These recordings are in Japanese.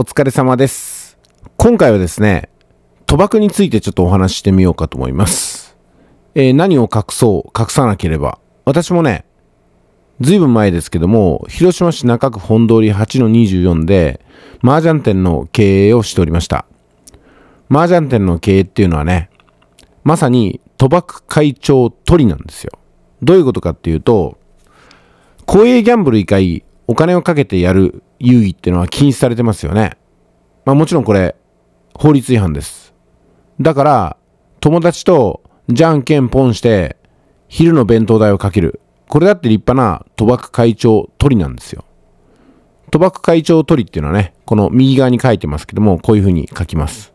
お疲れ様です。今回はですね、賭博についてちょっとお話ししてみようかと思います。えー、何を隠そう、隠さなければ。私もね、ずいぶん前ですけども、広島市中区本通り8-24で、麻雀店の経営をしておりました。麻雀店の経営っていうのはね、まさに賭博会長取りなんですよ。どういうことかっていうと、公営ギャンブル以外お金をかけてやる遊戯っていうのは禁止されてますよね。まあもちろんこれ、法律違反です。だから、友達とじゃんけんポンして、昼の弁当代をかける。これだって立派な賭博会長取りなんですよ。賭博会長取りっていうのはね、この右側に書いてますけども、こういうふうに書きます。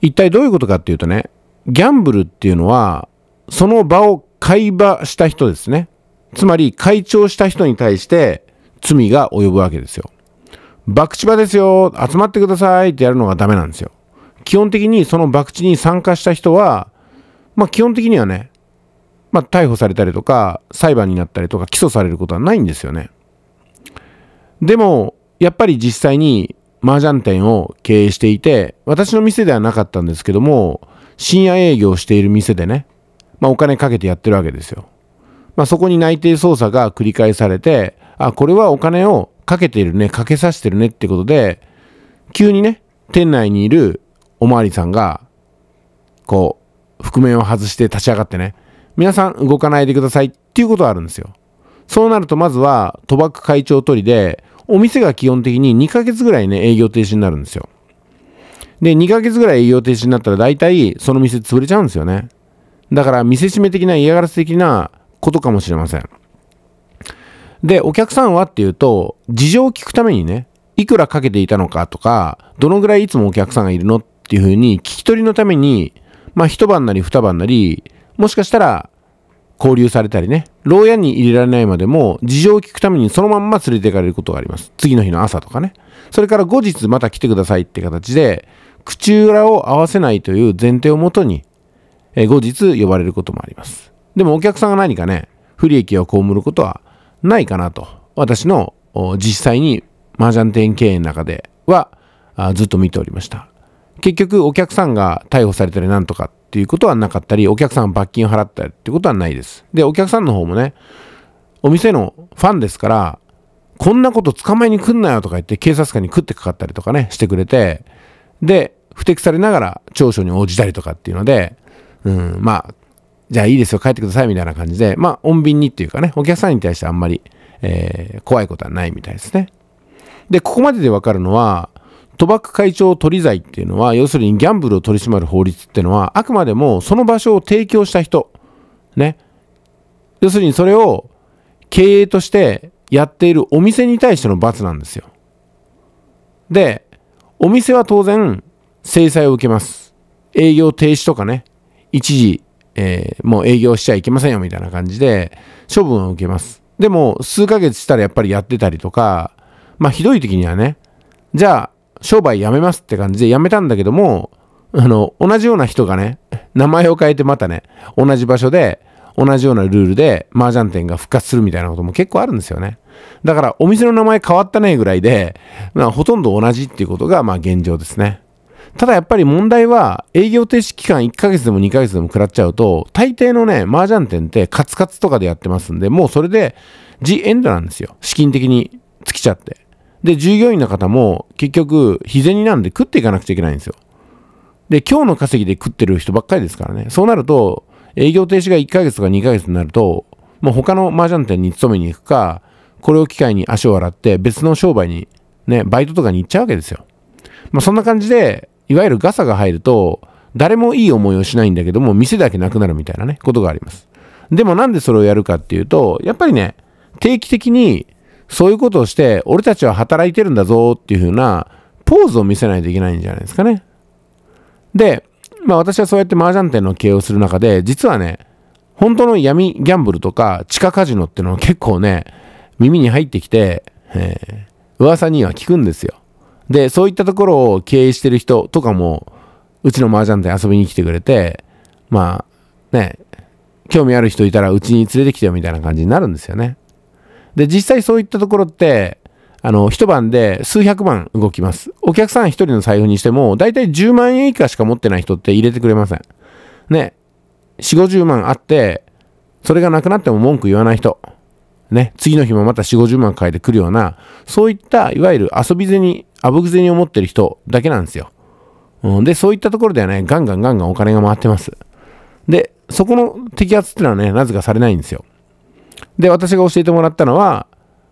一体どういうことかっていうとね、ギャンブルっていうのは、その場を会話した人ですね。つまり会長した人に対して罪が及ぶわけですよ。博打場ですよ、集まってくださいってやるのがダメなんですよ。基本的にその博打に参加した人は、まあ基本的にはね、まあ逮捕されたりとか、裁判になったりとか、起訴されることはないんですよね。でも、やっぱり実際に麻雀店を経営していて、私の店ではなかったんですけども、深夜営業している店でね、まあお金かけてやってるわけですよ。まあ、そこに内定捜査が繰り返されて、あ、これはお金をかけてるね、かけさせてるねってことで、急にね、店内にいるおまわりさんが、こう、覆面を外して立ち上がってね、皆さん動かないでくださいっていうことはあるんですよ。そうなるとまずは、賭博会長取りで、お店が基本的に2ヶ月ぐらいね、営業停止になるんですよ。で、2ヶ月ぐらい営業停止になったら大体その店潰れちゃうんですよね。だから見せしめ的な嫌がらせ的なことかもしれません。で、お客さんはっていうと、事情を聞くためにね、いくらかけていたのかとか、どのぐらいいつもお客さんがいるのっていうふうに、聞き取りのために、まあ一晩なり二晩なり、もしかしたら交流されたりね、牢屋に入れられないまでも、事情を聞くためにそのまんま連れていかれることがあります。次の日の朝とかね。それから後日また来てくださいって形で、口裏を合わせないという前提をもとに、え後日呼ばれることもあります。でもお客さんが何かね、不利益を被ることはないかなと、私の実際に麻雀店経営の中ではずっと見ておりました。結局お客さんが逮捕されたりなんとかっていうことはなかったり、お客さん罰金を払ったりってことはないです。で、お客さんの方もね、お店のファンですから、こんなこと捕まえに来んなよとか言って警察官に食ってかかったりとかね、してくれて、で、不適されながら長所に応じたりとかっていうので、うん、まあ、じゃあいいですよ、帰ってくださいみたいな感じで、まあ、穏便にっていうかね、お客さんに対してあんまり、えー、怖いことはないみたいですね。で、ここまででわかるのは、賭博会長取り罪っていうのは、要するにギャンブルを取り締まる法律っていうのは、あくまでもその場所を提供した人、ね。要するにそれを経営としてやっているお店に対しての罰なんですよ。で、お店は当然制裁を受けます。営業停止とかね、一時えー、もう営業しちゃいけませんよみたいな感じで処分を受けます。でも数ヶ月したらやっぱりやってたりとか、まあひどい時にはね、じゃあ商売やめますって感じでやめたんだけども、あの、同じような人がね、名前を変えてまたね、同じ場所で、同じようなルールで麻雀店が復活するみたいなことも結構あるんですよね。だからお店の名前変わったねぐらいで、まあ、ほとんど同じっていうことがまあ現状ですね。ただやっぱり問題は営業停止期間1ヶ月でも2ヶ月でも食らっちゃうと大抵のね麻雀店ってカツカツとかでやってますんでもうそれでジエンドなんですよ資金的に尽きちゃってで従業員の方も結局日銭なんで食っていかなくちゃいけないんですよで今日の稼ぎで食ってる人ばっかりですからねそうなると営業停止が1ヶ月とか2ヶ月になるともう他の麻雀店に勤めに行くかこれを機会に足を洗って別の商売にねバイトとかに行っちゃうわけですよまあ、そんな感じでいわゆるガサが入ると、誰もいい思いをしないんだけども、店だけなくなるみたいなね、ことがあります。でもなんでそれをやるかっていうと、やっぱりね、定期的にそういうことをして、俺たちは働いてるんだぞっていう風なポーズを見せないといけないんじゃないですかね。で、まあ私はそうやって麻雀店の経営をする中で、実はね、本当の闇ギャンブルとか地下カジノってのは結構ね、耳に入ってきて、えー、噂には聞くんですよ。で、そういったところを経営してる人とかも、うちの麻雀店遊びに来てくれて、まあ、ね、興味ある人いたらうちに連れてきてよみたいな感じになるんですよね。で、実際そういったところって、あの、一晩で数百万動きます。お客さん一人の財布にしても、だいたい10万円以下しか持ってない人って入れてくれません。ね、4、50万あって、それがなくなっても文句言わない人。ね、次の日もまた4、50万返ってくるような、そういった、いわゆる遊び銭、あぶく銭を持ってる人だけなんですよ。うん、で、そういったところではね、ガンガンガンガンお金が回ってます。で、そこの摘発ってのはね、なぜかされないんですよ。で、私が教えてもらったのは、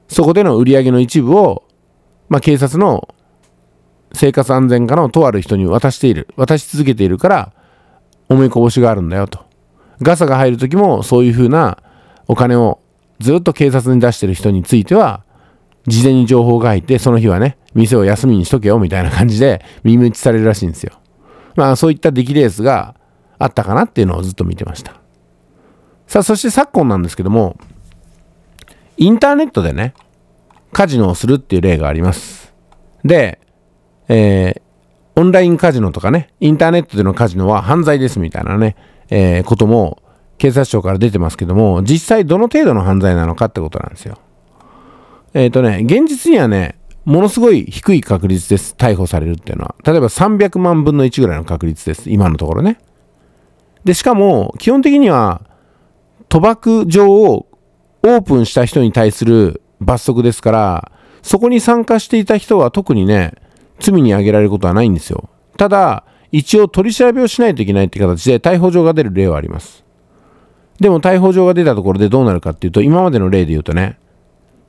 そこでの売り上げの一部を、まあ、警察の生活安全課のとある人に渡している、渡し続けているから、思いこぼしがあるんだよと。ガサが入る時もそういうふうなお金をずっと警察に出してる人については、事前に情報が入って、その日はね、店を休みにしとけよみたいな感じで耳打ちされるらしいんですよ。まあそういった出来レースがあったかなっていうのをずっと見てました。さあそして昨今なんですけども、インターネットでね、カジノをするっていう例があります。で、えー、オンラインカジノとかね、インターネットでのカジノは犯罪ですみたいなね、えー、ことも警察庁から出てますけども、実際どの程度の犯罪なのかってことなんですよ。えっ、ー、とね、現実にはね、ものすごい低い確率です。逮捕されるっていうのは。例えば300万分の1ぐらいの確率です。今のところね。で、しかも、基本的には、賭博場をオープンした人に対する罰則ですから、そこに参加していた人は特にね、罪に挙げられることはないんですよ。ただ、一応取り調べをしないといけないって形で逮捕状が出る例はあります。でも逮捕状が出たところでどうなるかっていうと、今までの例で言うとね、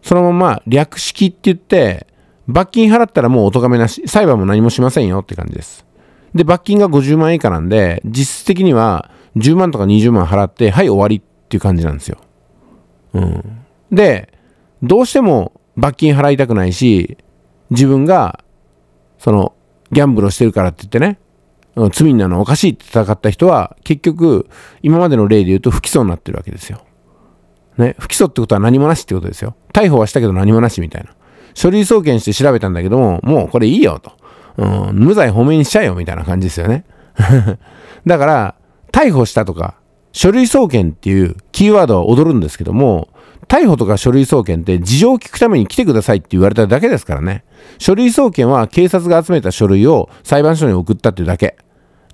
そのまま略式って言って、罰金払ったらもうお咎めなし、裁判も何もしませんよって感じです。で、罰金が50万以下なんで、実質的には10万とか20万払って、はい、終わりっていう感じなんですよ。うん。で、どうしても罰金払いたくないし、自分が、その、ギャンブルをしてるからって言ってね、罪なのおかしいって戦った人は、結局、今までの例で言うと不起訴になってるわけですよ。ね、不起訴ってことは何もなしってことですよ。逮捕はしたけど何もなしみたいな。書類送検して調べたんだけども、もうこれいいよと。うん、無罪褒めにしちゃえよみたいな感じですよね。だから、逮捕したとか、書類送検っていうキーワードは踊るんですけども、逮捕とか書類送検って事情を聞くために来てくださいって言われただけですからね。書類送検は警察が集めた書類を裁判所に送ったってだけ。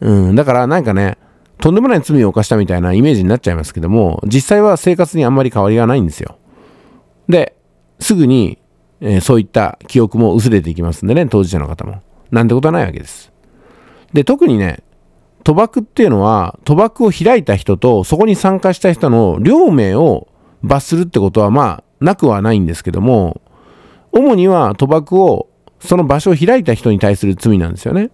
うん、だからなんかね、とんでもない罪を犯したみたいなイメージになっちゃいますけども、実際は生活にあんまり変わりがないんですよ。で、すぐに、えー、そういった記憶も薄れていきますんでね、当事者の方も。なんてことはないわけです。で、特にね、賭博っていうのは、賭博を開いた人と、そこに参加した人の両名を罰するってことはまあなくはないんですけども主には賭博をその場所を開いた人に対する罪なんですよね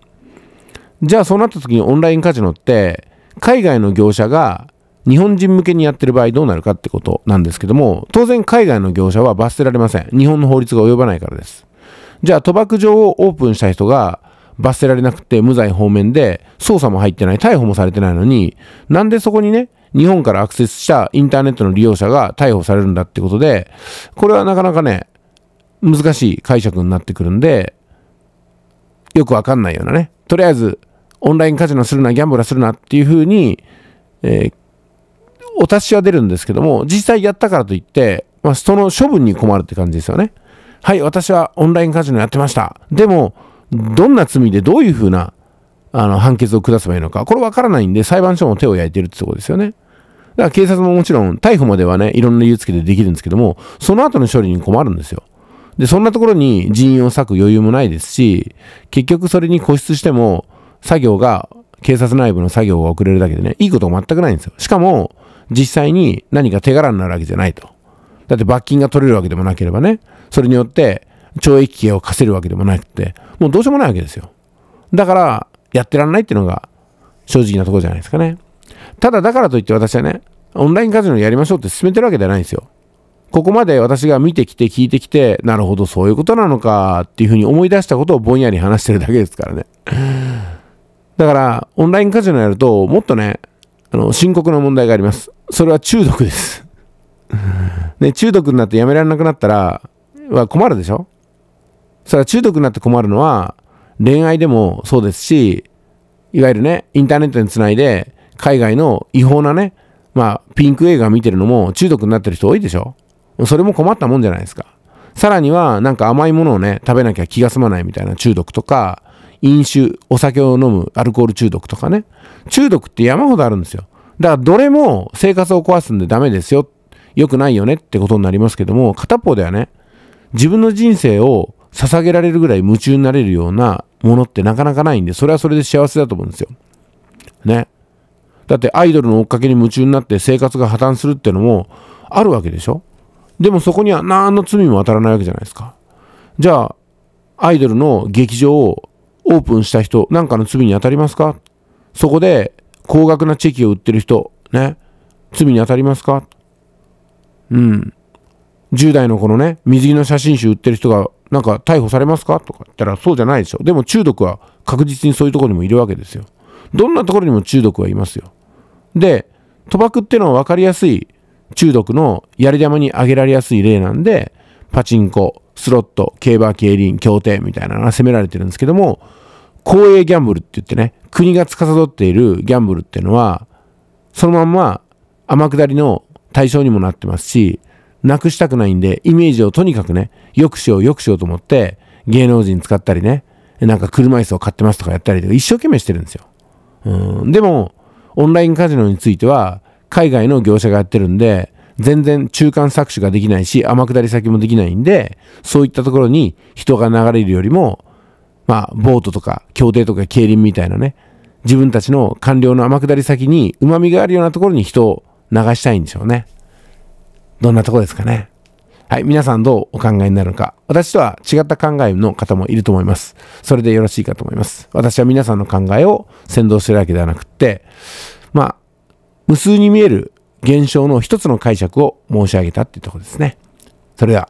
じゃあそうなった時にオンラインカジノって海外の業者が日本人向けにやってる場合どうなるかってことなんですけども当然海外の業者は罰せられません日本の法律が及ばないからですじゃあ賭博場をオープンした人が罰せられなくて無罪方面で捜査も入ってない、逮捕もされてないのに、なんでそこにね、日本からアクセスしたインターネットの利用者が逮捕されるんだってことで、これはなかなかね、難しい解釈になってくるんで、よくわかんないようなね。とりあえず、オンラインカジノするな、ギャンブルするなっていうふうに、えー、お達しは出るんですけども、実際やったからといって、まあ、その処分に困るって感じですよね。はい、私はオンラインカジノやってました。でも、どんな罪でどういうふうなあの判決を下せばいいのか、これわからないんで、裁判所も手を焼いてるってことですよね。だから警察ももちろん、逮捕まではね、いろんな理由つけてできるんですけども、その後の処理に困るんですよ。で、そんなところに人員を割く余裕もないですし、結局それに固執しても、作業が、警察内部の作業が遅れるだけでね、いいこと全くないんですよ。しかも、実際に何か手柄になるわけじゃないと。だって罰金が取れるわけでもなければね、それによって、懲役刑を課せるわけでもなくて、もうどうしようもないわけですよ。だから、やってらんないっていうのが正直なところじゃないですかね。ただだからといって私はね、オンラインカジノやりましょうって進めてるわけではないんですよ。ここまで私が見てきて聞いてきて、なるほどそういうことなのかっていうふうに思い出したことをぼんやり話してるだけですからね。だから、オンラインカジノやると、もっとね、あの、深刻な問題があります。それは中毒です。ね、中毒になってやめられなくなったら、は困るでしょそれは中毒になって困るのは、恋愛でもそうですし、いわゆるね、インターネットにつないで、海外の違法なね、まあ、ピンク映画見てるのも中毒になってる人多いでしょそれも困ったもんじゃないですか。さらには、なんか甘いものをね、食べなきゃ気が済まないみたいな中毒とか、飲酒、お酒を飲む、アルコール中毒とかね。中毒って山ほどあるんですよ。だから、どれも生活を壊すんでダメですよ。良くないよねってことになりますけども、片方ではね、自分の人生を捧げられるぐらい夢中になれるようなものってなかなかないんで、それはそれで幸せだと思うんですよ。ね。だってアイドルの追っかけに夢中になって生活が破綻するってのもあるわけでしょでもそこには何の罪も当たらないわけじゃないですか。じゃあ、アイドルの劇場をオープンした人なんかの罪に当たりますかそこで高額なチェキを売ってる人、ね、罪に当たりますかうん。10代の子のね、水着の写真集売ってる人が、なんか逮捕されますかとか言ったら、そうじゃないでしょ。でも中毒は確実にそういうところにもいるわけですよ。どんなところにも中毒はいますよ。で、賭博っていうのは分かりやすい中毒のやり玉に挙げられやすい例なんで、パチンコ、スロット、競馬、競輪、競艇みたいなのが責められてるんですけども、公営ギャンブルって言ってね、国が司っているギャンブルっていうのは、そのまんま天下りの対象にもなってますし、なくしたくないんで、イメージをとにかくね、よくしよう、よくしようと思って、芸能人使ったりね、なんか車椅子を買ってますとかやったりとか、一生懸命してるんですよ。うん。でも、オンラインカジノについては、海外の業者がやってるんで、全然中間搾取ができないし、天下り先もできないんで、そういったところに人が流れるよりも、まあ、ボートとか、協定とか、競輪みたいなね、自分たちの官僚の天下り先に、旨味があるようなところに人を流したいんでしょうね。どんなとこですかね。はい、皆さんどうお考えになるのか。私とは違った考えの方もいると思います。それでよろしいかと思います。私は皆さんの考えを先導してるわけではなくって、まあ、無数に見える現象の一つの解釈を申し上げたっていうところですね。それでは。